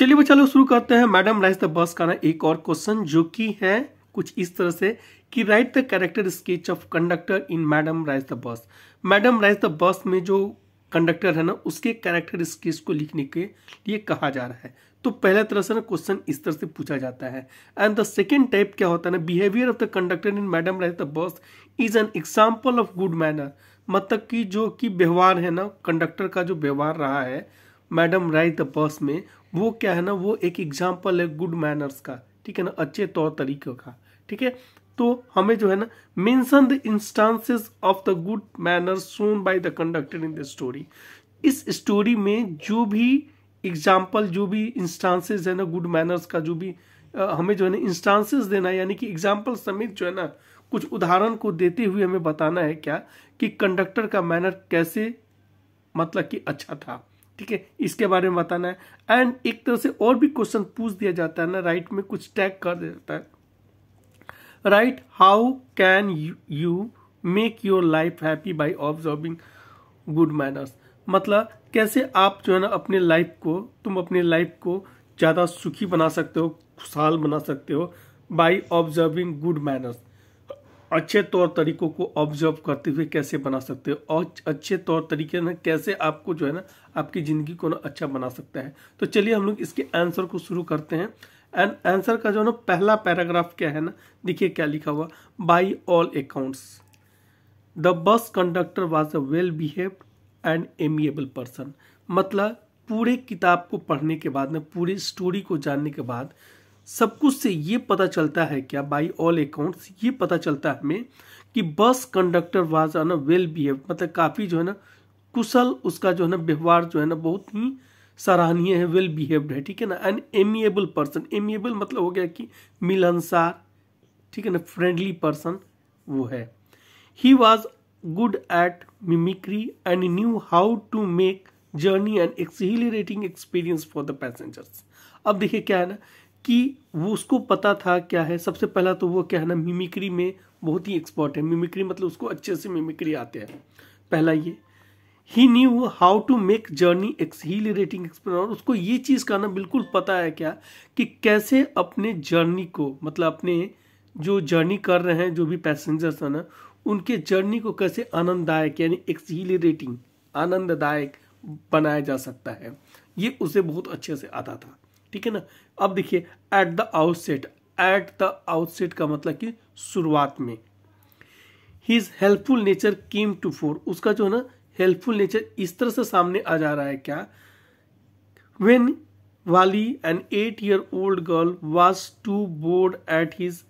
चलिए बच्चा लोग शुरू करते हैं मैडम राइज द बस का ना एक और क्वेश्चन जो कि है कुछ इस तरह से कि right the character sketch of conductor in madam rides the bus madam rides the bus में जो कंडक्टर है ना उसके कैरेक्टर स्केच को लिखने के लिए कहा जा रहा है तो पहले तरह से ना क्वेश्चन इस तरह से पूछा जाता है एंड द सेकेंड टाइप क्या होता है ना behaviour of the conductor in madam rides the bus is an example of good manner मतलब कि जो कि व्यवहार है ना कंडक्टर का जो व्यवहार रहा है मैडम राइज द बस में वो क्या है ना वो एक एग्जाम्पल है गुड मैनर्स का ठीक है ना अच्छे तौर तरीकों का ठीक है तो हमें जो है ना mention the instances of the good manners shown by the conductor in the story इस स्टोरी में जो भी एग्जाम्पल जो भी इंस्टांसेस है ना गुड मैनर्स का जो भी आ, हमें जो है ना इंस्टांसेस देना है यानी कि एग्जाम्पल समेत जो है ना कुछ उदाहरण को देते हुए हमें बताना है क्या कि कंडक्टर का मैनर कैसे मतलब कि अच्छा था ठीक है इसके बारे में बताना है एंड एक तरह से और भी क्वेश्चन पूछ दिया जाता है ना राइट में कुछ टैग कर दिया जाता है right how can you make your life happy by observing good manners मतलब कैसे आप जो है ना अपने लाइफ को तुम अपने लाइफ को ज़्यादा सुखी बना सकते हो खुशहाल बना सकते हो बाई ऑब्जर्विंग गुड मैनर्स अच्छे तौर तरीकों को ऑब्जर्व करते हुए कैसे बना सकते हो और अच्छे तौर तरीके ना कैसे आपको जो है ना आपकी ज़िंदगी को ना अच्छा बना सकता है तो चलिए हम लोग इसके आंसर को शुरू करते हैं एंड आंसर का जो ना पहला पैराग्राफ क्या है ना देखिए क्या लिखा हुआ by all accounts the bus conductor was a well behave and amiable person मतलब पूरे किताब को पढ़ने के बाद ना पूरी स्टोरी को जानने के बाद सब कुछ से ये पता चलता है क्या बाई ऑल अकाउंट्स ये पता चलता है हमें कि बस कंडक्टर वाज आना वेल बिहेव मतलब काफ़ी जो है ना कुशल उसका जो है ना व्यवहार जो है ना बहुत ही सराहनीय है वेल बिहेव्ड है ठीक है ना एंड एमिएबल पर्सन एमिएबल मतलब हो गया कि मिलनसार ठीक है ना फ्रेंडली पर्सन वो है he was good at mimicry and knew how to make journey and accelerating experience for the passengers अब देखिए क्या है ना कि वो उसको पता था क्या है सबसे पहला तो वो क्या है ना मिमिक्री में बहुत ही एक्सपर्ट है मिमिक्री मतलब उसको अच्छे से मिमिक्री आते हैं पहला ये he knew how to make journey accelerating experience और उसको ये चीज़ का ना बिल्कुल पता है क्या कि कैसे अपने जर्नी को मतलब अपने जो जर्नी कर रहे हैं जो भी पैसेंजर्स हैं ना उनके जर्नी को कैसे आनंददायक यानी एक्सीलरेटिंग आनंददायक बनाया जा सकता है ये उसे बहुत अच्छे से आता था ठीक है ना अब देखिए at the outset at the outset का मतलब कि शुरुआत में his helpful nature came to fore उसका जो है ना हेल्पफुल नेचर इस तरह से सामने आ जा रहा है क्या when Bhali an eight year old girl was to board at his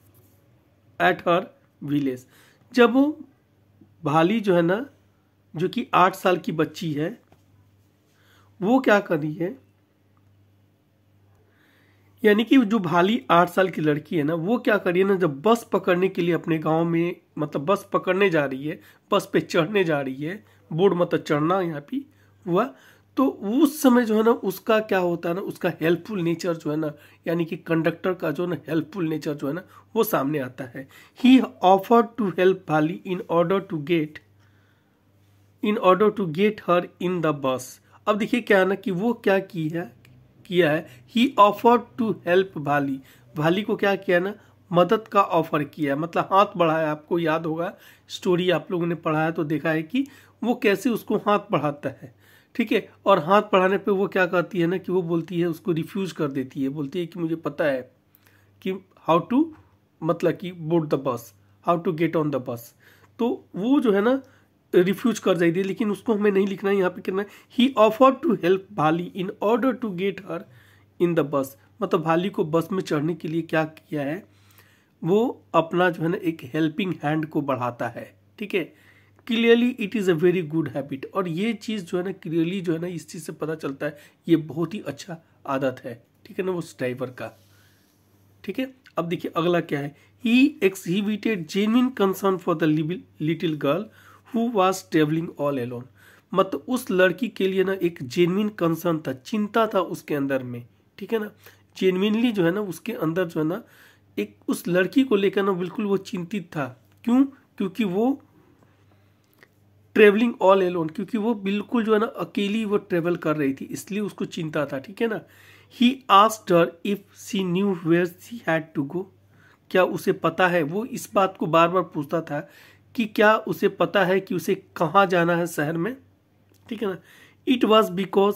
at her village जब भाली जो है ना जो कि आठ साल की बच्ची है वो क्या कर रही है यानी कि जो भाली आठ साल की लड़की है ना वो क्या करिए ना जब बस पकड़ने के लिए अपने गांव में मतलब बस पकड़ने जा रही है बस पे चढ़ने जा रही है बोर्ड मतलब चढ़ना यहाँ पे हुआ तो उस समय जो है ना उसका क्या होता है ना उसका हेल्पफुल नेचर जो है ना यानी कि कंडक्टर का जो है ना हेल्पफुल नेचर जो है ना वो सामने आता है he offer to help Bhali in order to get in order to get her in the bus अब देखिए क्या है ना कि वो क्या की है किया है he offer to help Bhali Bhali को क्या किया ना मदद का ऑफर किया है मतलब हाथ बढ़ाया आपको याद होगा स्टोरी आप लोगों ने पढ़ा है तो देखा है कि वो कैसे उसको हाथ बढ़ाता है ठीक है और हाथ बढ़ाने पे वो क्या करती है ना कि वो बोलती है उसको रिफ्यूज़ कर देती है बोलती है कि मुझे पता है कि हाउ टू मतलब कि board the bus how to get on the bus तो वो जो है ना रिफ्यूज कर जाएगी लेकिन उसको हमें नहीं लिखना है यहाँ पे करना है he offer to help Bhali in order to get her in the bus मतलब भाली को बस में चढ़ने के लिए क्या किया है वो अपना जो है ना एक हेल्पिंग हैंड को बढ़ाता है ठीक है clearly it is a very good habit और ये चीज़ जो है ना क्लियरली जो है ना इस चीज़ से पता चलता है ये बहुत ही अच्छा आदत है ठीक है ना उस ड्राइवर का ठीक है अब देखिए अगला क्या है he exhibited genuine concern for the little girl who was travelling all alone मतलब उस लड़की के लिए ना एक जेनविन कंसर्न था चिंता था उसके अंदर में ठीक है ना जेनविनली जो है ना उसके अंदर जो है ना एक उस लड़की को लेकर ना बिल्कुल वो चिंतित था क्यों क्योंकि वो ट्रेवलिंग ऑल एलोन क्योंकि वो बिल्कुल जो है ना अकेली वो ट्रेवल कर रही थी इसलिए उसको चिंता था ठीक है ना he asked her if she knew where she had to go क्या उसे पता है वो इस बात को बार बार पूछता था कि क्या उसे पता है कि उसे कहाँ जाना है शहर में ठीक है ना it was because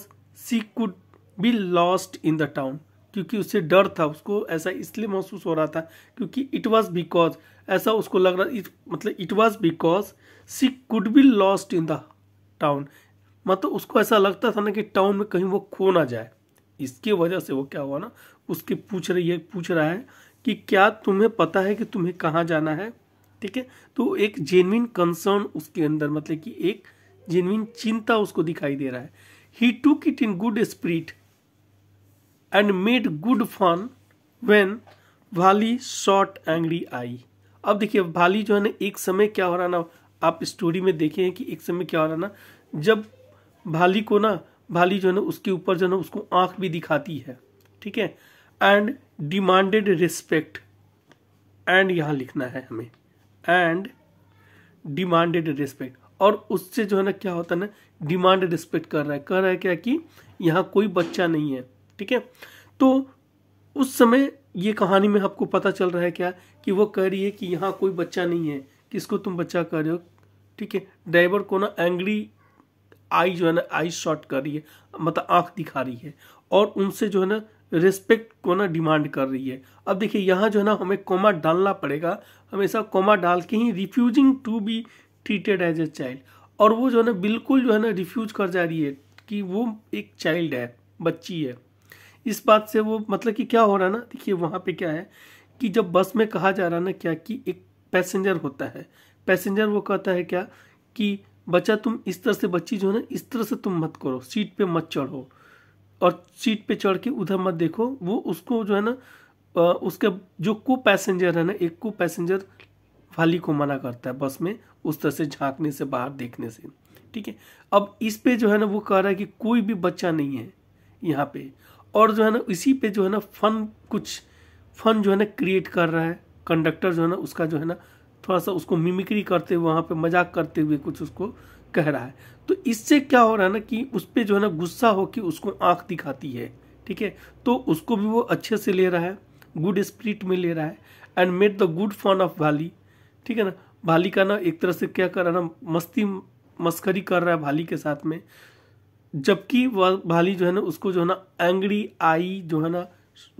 she could be lost in the town क्योंकि उससे डर था उसको ऐसा इसलिए महसूस हो रहा था क्योंकि इट वॉज बिकॉज ऐसा उसको लग रहा इत, मतलब it was because she could be lost in the town मतलब उसको ऐसा लगता था ना कि टाउन में कहीं वो खो ना जाए इसकी वजह से वो क्या हुआ ना उसके पूछ रही है पूछ रहा है कि क्या तुम्हें पता है कि तुम्हें कहाँ जाना है ठीक है तो एक जेनविन कंसर्न उसके अंदर मतलब कि एक जेनविन चिंता उसको दिखाई दे रहा है he took it in good spirit and made good fun when Bhali short angry I अब देखिए भाली जो है ना एक समय क्या हो रहा ना आप स्टोरी में देखे हैं कि एक समय क्या हो रहा ना जब भाली को ना भाली जो है ना उसके ऊपर जो है ना उसको आंख भी दिखाती है ठीक है एंड डिमांडेड रिस्पेक्ट एंड यहां लिखना है हमें एंड डिमांडेड रिस्पेक्ट और उससे जो है ना क्या होता है ना डिमांड रिस्पेक्ट कर रहा है कह रहा है क्या कि यहाँ कोई बच्चा नहीं है ठीक है तो उस समय ये कहानी में आपको पता चल रहा है क्या कि वो कह रही है कि यहाँ कोई बच्चा नहीं है किसको तुम बच्चा कर रहे हो ठीक है ड्राइवर को ना एंग्री आई जो है ना आई शॉट कर रही है मतलब आंख दिखा रही है और उनसे जो है ना रिस्पेक्ट को ना डिमांड कर रही है अब देखिए यहाँ जो है ना हमें कोमा डालना पड़ेगा हमेशा कोमा डाल के he refusing to be treated as a child और वो जो है ना बिल्कुल जो है ना रिफ्यूज कर जा रही है कि वो एक चाइल्ड है बच्ची है इस बात से वो मतलब कि क्या हो रहा है ना देखिए वहाँ पे क्या है कि जब बस में कहा जा रहा है ना क्या कि एक पैसेंजर होता है पैसेंजर वो कहता है क्या कि बच्चा तुम इस तरह से बच्ची जो है ना इस तरह से तुम मत करो सीट पे मत चढ़ो और सीट पे चढ़ के उधर मत देखो वो उसको जो है ना उसके जो को पैसेंजर है ना एक को पैसेंजर वाली को मना करता है बस में उस तरह से झांकने से बाहर देखने से ठीक है अब इस पे जो है ना वो कह रहा है कि कोई भी बच्चा नहीं है यहाँ पे और जो है ना इसी पे जो है ना फन कुछ फन जो है ना क्रिएट कर रहा है कंडक्टर जो है ना उसका जो है ना थोड़ा सा उसको मिमिक्री करते हुए वहाँ पे मजाक करते हुए कुछ उसको कह रहा है तो इससे क्या हो रहा है ना कि उस पर जो है ना गुस्सा होकर उसको आंख दिखाती है ठीक है तो उसको भी वो अच्छे से ले रहा है गुड स्प्रिट में ले रहा है and made the good fun of Bhali ठीक है ना भाली का ना एक तरह से क्या कर रहा है ना मस्ती मस्करी कर रहा है भाली के साथ में जबकि वह भाली जो है ना उसको जो है ना एंगड़ी आई जो है ना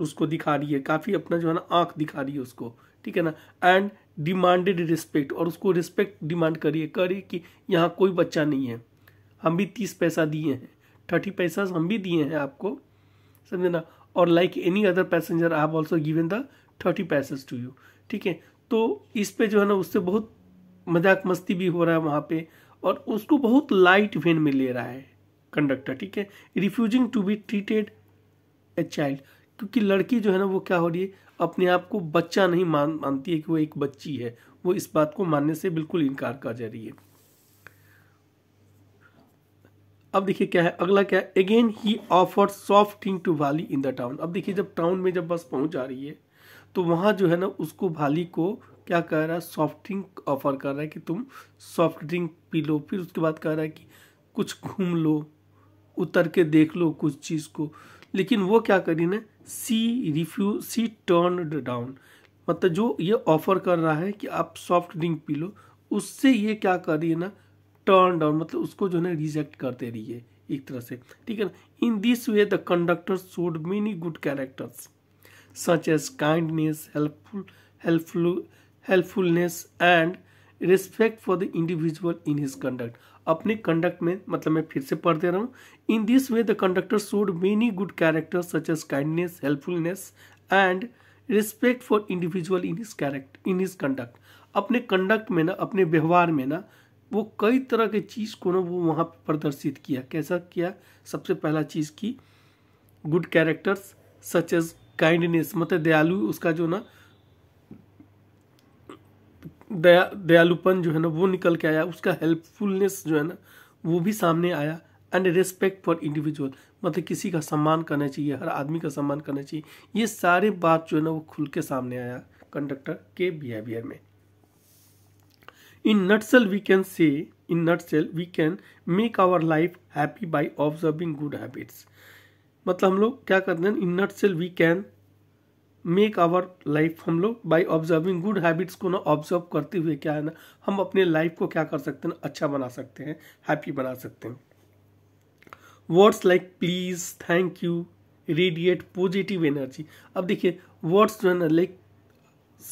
उसको दिखा रही है काफ़ी अपना जो है ना आंख दिखा रही है उसको ठीक है ना एंड डिमांडेड रिस्पेक्ट और उसको रिस्पेक्ट डिमांड करिए करिए कि यहाँ कोई बच्चा नहीं है हम भी तीस पैसा दिए हैं थर्टी पैसा हम भी दिए हैं आपको समझे ना और like any other passenger I have also given the thirty passage to you ठीक है तो इस पे जो है ना उससे बहुत मजाक मस्ती भी हो रहा है वहाँ पे और उसको बहुत लाइट वेन में ले रहा है कंडक्टर ठीक है refusing to be treated a child क्योंकि लड़की जो है ना वो क्या हो रही है अपने आप को बच्चा नहीं मान मानती है कि वो एक बच्ची है वो इस बात को मानने से बिल्कुल इनकार कर जा रही है अब देखिए क्या है अगला क्या है again he offer soft thing to Bhali in the town अब देखिए जब टाउन में जब बस पहुंच जा रही है तो वहां जो है ना उसको भाली को क्या कह रहा है सॉफ्ट ड्रिंक ऑफर कर रहा है कि तुम सॉफ्ट ड्रिंक पी लो फिर उसके बाद कह रहा है कि कुछ घूम लो उतर के देख लो कुछ चीज़ को लेकिन वो क्या करी ना सी रिफ्यू सी टर्न डाउन मतलब जो ये ऑफर कर रहा है कि आप सॉफ्ट ड्रिंक पी लो उससे ये क्या कर रही है ना टर्न डाउन मतलब उसको जो है ना रिजेक्ट कर दे रही है एक तरह से ठीक है ना in this way the conductor showed many good characters such as kindness helpful helpful helpfulness and respect for the individual in his conduct अपने कंडक्ट में मतलब मैं फिर से पढ़ दे रहा हूँ in this way the conductor showed many good character such as kindness helpfulness and respect for individual in his character in his conduct अपने कंडक्ट में ना अपने व्यवहार में ना वो कई तरह के चीज़ को ना वो वहाँ प्रदर्शित किया कैसा किया सबसे पहला चीज़ की good characters such as kindness मतलब दयालु उसका जो ना दया दयालुपन जो है ना वो निकल के आया उसका हेल्पफुलनेस जो है ना वो भी सामने आया एंड रेस्पेक्ट फॉर इंडिविजुअल मतलब किसी का सम्मान करना चाहिए हर आदमी का सम्मान करना चाहिए ये सारे बात जो है ना वो खुल के सामने आया कंडक्टर के बिहेवियर में इन nutshell we can say in nutshell we can make our life happy by observing good habits मतलब हम लोग क्या करते हैं in nutshell we can make our life हम लोग बाई ऑब्जर्विंग गुड हैबिट्स को ना ऑब्जर्व करते हुए क्या है ना हम अपने लाइफ को क्या कर सकते हैं अच्छा बना सकते हैं हैप्पी बना सकते हैं words like please thank you radiate positive energy अब देखिए वर्ड्स जो है ना लाइक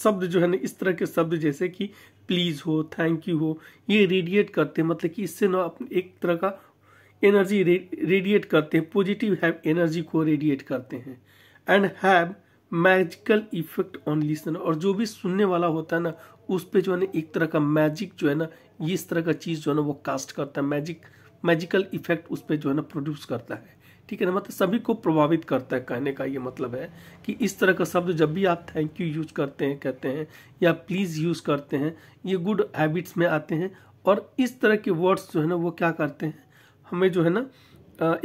शब्द जो है ना इस तरह के शब्द जैसे कि प्लीज हो थैंक यू हो ये रेडिएट करते हैं मतलब कि इससे ना अपने एक तरह का एनर्जी रेडिएट करते हैं पॉजिटिव हैव एनर्जी को रेडिएट करते हैं and have magical effect on listener और जो भी सुनने वाला होता है ना उस पर जो है ना एक तरह का मैजिक जो है ना इस तरह का चीज़ जो है ना वो कास्ट करता है मैजिक मैजिकल इफेक्ट उस पर जो है ना प्रोड्यूस करता है ठीक है ना मतलब सभी को प्रभावित करता है कहने का ये मतलब है कि इस तरह का शब्द जब भी आप थैंक यू यूज़ करते हैं कहते हैं या प्लीज़ यूज़ करते हैं ये गुड हैबिट्स में आते हैं और इस तरह के वर्ड्स जो है ना वो क्या करते हैं हमें जो है ना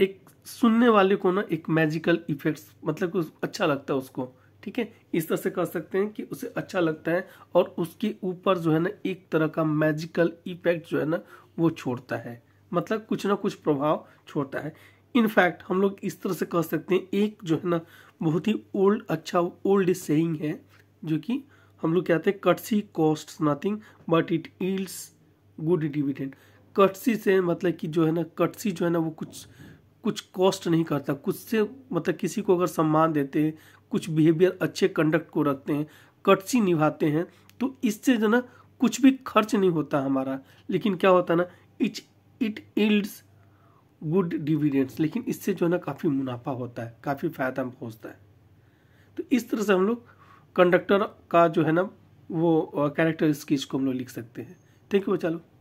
एक सुनने वाले को ना एक मैजिकल इफेक्ट्स मतलब कि अच्छा लगता है उसको ठीक है इस तरह से कह सकते हैं कि उसे अच्छा लगता है और उसके ऊपर जो है ना एक तरह का मैजिकल इफेक्ट जो है ना वो छोड़ता है मतलब कुछ ना कुछ प्रभाव छोड़ता है इनफैक्ट हम लोग इस तरह से कह सकते हैं एक जो है ना बहुत ही ओल्ड अच्छा ओल्ड सेइंग है जो कि हम लोग कहते हैं courtesy cost nothing but it yields good dividend courtesy से मतलब कि जो है ना कटसी जो है ना वो कुछ कुछ कॉस्ट नहीं करता कुछ से मतलब किसी को अगर सम्मान देते हैं कुछ बिहेवियर अच्छे कंडक्ट को रखते हैं कटसी निभाते हैं तो इससे जो ना कुछ भी खर्च नहीं होता हमारा लेकिन क्या होता ना it it yields good dividends लेकिन इससे जो है ना काफ़ी मुनाफा होता है काफ़ी फ़ायदा पहुँचता है तो इस तरह से हम लोग कंडक्टर का जो है ना वो कैरेक्टर uh, स्कीच को हम लोग लिख सकते हैं थैंक यू चलो